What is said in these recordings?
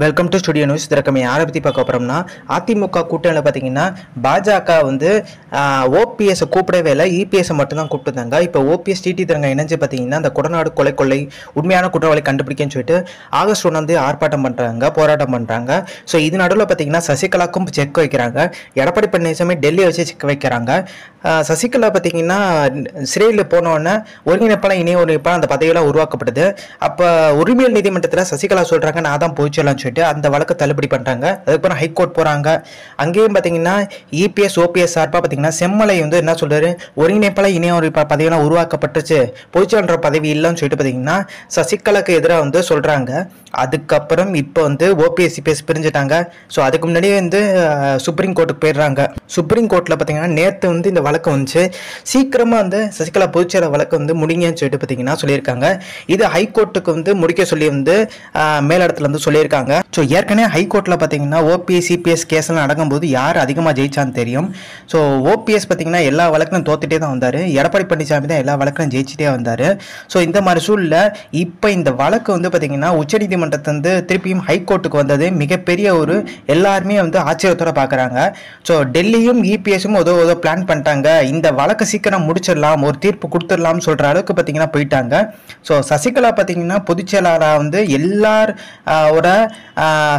welcome to studio news திறக்கமே யாரை பற்றி பார்க்க போகிறோம்னா அதிமுக கூட்டணியில் பார்த்தீங்கன்னா பாஜக வந்து ஓபிஎஸ்ஸை கூப்பிடவே இல்லை இபிஎஸை e மட்டும்தான் கூப்பிட்டுருந்தாங்க இப்போ ஓபிஎஸ் டிடி தரங்க இணைஞ்சு பார்த்தீங்கன்னா அந்த குடநாடு கொலை கொள்ளை உண்மையான குற்றவாளி கண்டுபிடிக்கன்னு சொல்லிட்டு ஆகஸ்ட் ஒன்று வந்து ஆர்ப்பாட்டம் பண்ணுறாங்க போராட்டம் பண்ணுறாங்க ஸோ இது நடுவில் பார்த்தீங்கன்னா சசிகலாக்கும் செக் வைக்கிறாங்க எடப்பாடி பழனிசாமி டெல்லியை வச்சு செக் வைக்கிறாங்க சசிகலா பார்த்தீங்கன்னா சிறையில் போனோடனே ஒருங்கிணைப்பாளர் இணைய ஒருங்கிணைப்பாளர் அந்த பதவியெல்லாம் உருவாக்கப்படுது அப்போ உரிமையல் நீதிமன்றத்தில் சசிகலா சொல்கிறாங்க நான் தான் போய்ச்சலாம்னு சொல்லிட்டு அந்த வழக்கு தள்ளுபடி பண்ணுறாங்க அதுக்கப்புறம் ஹைகோர்ட் போகிறாங்க அங்கேயும் பார்த்தீங்கன்னா இபிஎஸ் e ஓபிஎஸ் சார்பாக பார்த்தீங்கன்னா பார்த்தீங்கன்னா செம்மலை வந்து என்ன சொல்கிறாரு ஒருங்கிணைப்பால் இணையம் ஒரு பதவியெல்லாம் உருவாக்கப்பட்டுச்சு பொதுச்செயலாளர் பதவி இல்லைன்னு சொல்லிட்டு பார்த்தீங்கன்னா சசிகலாக்கு எதிராக வந்து சொல்கிறாங்க அதுக்கப்புறம் இப்போ வந்து ஓபிஎஸ் பேஸ் பிரிஞ்சுட்டாங்க ஸோ அதுக்கு முன்னாடியே வந்து சுப்ரீம் கோர்ட்டுக்கு போயிடுறாங்க சுப்ரீம் கோர்ட்டில் பார்த்தீங்கன்னா நேற்று வந்து இந்த வழக்கு வந்துச்சு சீக்கிரமாக வந்து சசிகலா பொதுச்செயலர் வழக்கு வந்து முடிங்கன்னு சொல்லிட்டு பார்த்தீங்கன்னா சொல்லியிருக்காங்க இது ஹைகோர்ட்டுக்கு வந்து முடிக்க சொல்லி வந்து மேலிடத்தில் வந்து சொல்லியிருக்காங்க ஸோ ஏற்கனவே ஹைகோர்ட்டில் பார்த்தீங்கன்னா ஓபிஎஸ் சிபிஎஸ் கேஸ்லாம் நடக்கும்போது யார் அதிகமாக ஜெயிச்சான்னு தெரியும் ஸோ ஓபிஎஸ் பார்த்தீங்கன்னா எல்லா வழக்கிலும் தோத்துட்டே தான் வந்தார் எடப்பாடி பழனிசாமி தான் எல்லா வழக்கிலும் ஜெயிச்சிட்டே வந்தார் ஸோ இந்த மாதிரி சூழலில் இப்போ இந்த வழக்கு வந்து பார்த்தீங்கன்னா உச்சநீதிமன்றத்திலேருந்து திருப்பியும் ஹைகோர்ட்டுக்கு வந்தது மிகப்பெரிய ஒரு எல்லாருமே வந்து ஆச்சரியத்தோடு பார்க்குறாங்க ஸோ டெல்லி இசியும் இபிஎஸும் ஏதோ ஏதோ பிளான் பண்ணிட்டாங்க இந்த வழக்கு சீக்கிரம் முடிச்சிடலாம் ஒரு தீர்ப்பு கொடுத்துடலாம்னு சொல்கிற அளவுக்கு பார்த்தீங்கன்னா போயிட்டாங்க ஸோ சசிகலா பார்த்தீங்கன்னா பொதுச்செயலாளராக வந்து ஓட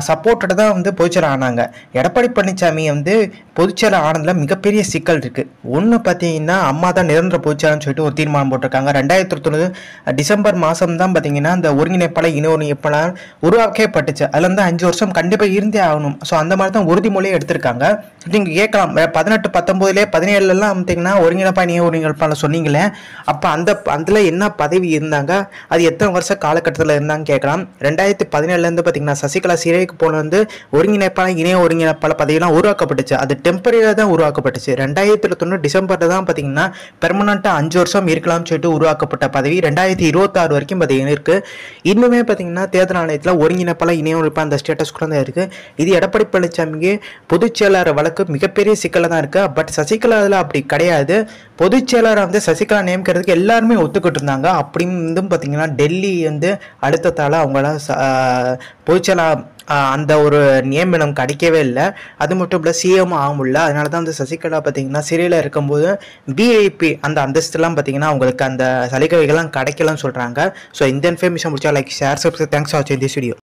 சப்போர்ட்டோட தான் வந்து பொதுச்செயலர் ஆனாங்க எடப்பாடி பழனிசாமி வந்து பொதுச்செயலர் ஆனதில் மிகப்பெரிய சிக்கல் இருக்குது ஒன்று பார்த்தீங்கன்னா அம்மா தான் நிரந்தர பொதுச்செயலர்னு சொல்லிட்டு ஒரு தீர்மானம் போட்டிருக்காங்க ரெண்டாயிரத்தி தொண்ணூறு டிசம்பர் மாதம் தான் பார்த்தீங்கன்னா அந்த ஒருங்கிணைப்பாளர் இன ஒருங்கிணைப்பாளர் உருவாக்கப்பட்டுச்சு அதில் வந்து அஞ்சு வருஷம் கண்டிப்பாக இருந்தே ஆகணும் ஸோ அந்த மாதிரி தான் உறுதிமொழியை எடுத்திருக்காங்க நீங்கள் கேட்கலாம் பதினெட்டு பத்தொம்போதுலேயே பதினேழுலாம் அமைத்தீங்கன்னா ஒருங்கிணைப்பா நீ ஒருங்கிணைப்பான சொன்னீங்களே அப்போ அந்த அதில் என்ன பதவி இருந்தாங்க அது எத்தனை வருஷ காலகட்டத்தில் இருந்தாங்க கேட்கலாம் ரெண்டாயிரத்தி பதினேழுலேருந்து பார்த்தீங்கன்னா சசிகலா சிறைக்கு போன வந்து ஒருங்கிணைப்பான இணைய ஒருங்கிணைப்பாளர் பதவியெல்லாம் உருவாக்கப்பட்டுச்சு அது டெம்பரரியாக தான் உருவாக்கப்பட்டுச்சு ரெண்டாயிரத்தி இருபத்தொன்று டிசம்பரில் தான் பார்த்தீங்கன்னா பெர்மனண்ட்டாக அஞ்சு வருஷம் இருக்கலாம்னு சொல்லிட்டு உருவாக்கப்பட்ட பதவி ரெண்டாயிரத்தி இருபத்தாறு வரைக்கும் பார்த்தீங்கன்னா இருக்குது இன்னுமே பார்த்தீங்கன்னா தேர்தல் ஆணையத்தில் ஒருங்கிணைப்பாளர் இணைய ஒருங்கிணைப்பாக அந்த ஸ்டேட்டஸ் கூட தான் இருக்குது இது எடப்பாடி பழனிசாமிக்கு பொதுச் செயலாளர் வழக்கு மிகப்பெரிய மிகப்பெரிய சிக்கலாக தான் இருக்குது பட் சசிகலா அப்படி கிடையாது பொதுச் செயலராக வந்து சசிகலா நியமிக்கிறதுக்கு எல்லாருமே ஒத்துக்கிட்டு இருந்தாங்க அப்படின்னு பார்த்தீங்கன்னா டெல்லி வந்து அடுத்ததால் அவங்கள பொதுச் அந்த ஒரு நியமனம் கிடைக்கவே இல்லை அது மட்டும் இல்லை சிஎம் ஆக முடியல அதனால தான் வந்து சசிகலா பார்த்தீங்கன்னா சிறையில் இருக்கும்போது பிஐபி அந்த அந்தஸ்துலாம் பார்த்தீங்கன்னா அவங்களுக்கு அந்த சலுகைகள்லாம் கிடைக்கலன்னு சொல்கிறாங்க ஸோ இந்த இன்ஃபர்மேஷன் முடிச்சா like share subscribe thanks for வாட்சிங் திஸ் வீடியோ